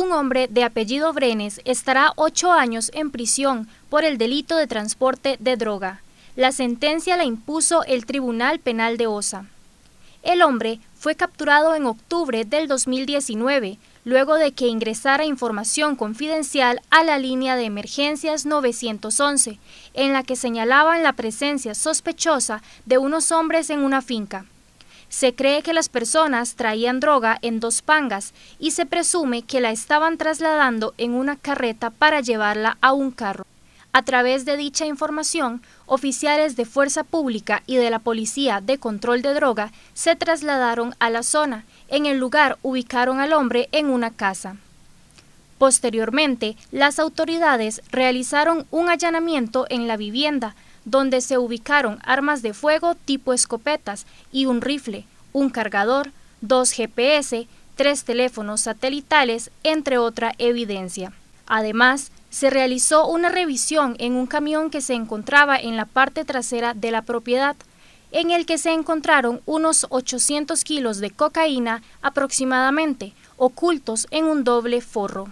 Un hombre de apellido Brenes estará ocho años en prisión por el delito de transporte de droga. La sentencia la impuso el Tribunal Penal de Osa. El hombre fue capturado en octubre del 2019, luego de que ingresara información confidencial a la línea de emergencias 911, en la que señalaban la presencia sospechosa de unos hombres en una finca. Se cree que las personas traían droga en dos pangas y se presume que la estaban trasladando en una carreta para llevarla a un carro. A través de dicha información, oficiales de Fuerza Pública y de la Policía de Control de Droga se trasladaron a la zona. En el lugar ubicaron al hombre en una casa. Posteriormente, las autoridades realizaron un allanamiento en la vivienda, donde se ubicaron armas de fuego tipo escopetas y un rifle, un cargador, dos GPS, tres teléfonos satelitales, entre otra evidencia. Además, se realizó una revisión en un camión que se encontraba en la parte trasera de la propiedad, en el que se encontraron unos 800 kilos de cocaína aproximadamente, ocultos en un doble forro.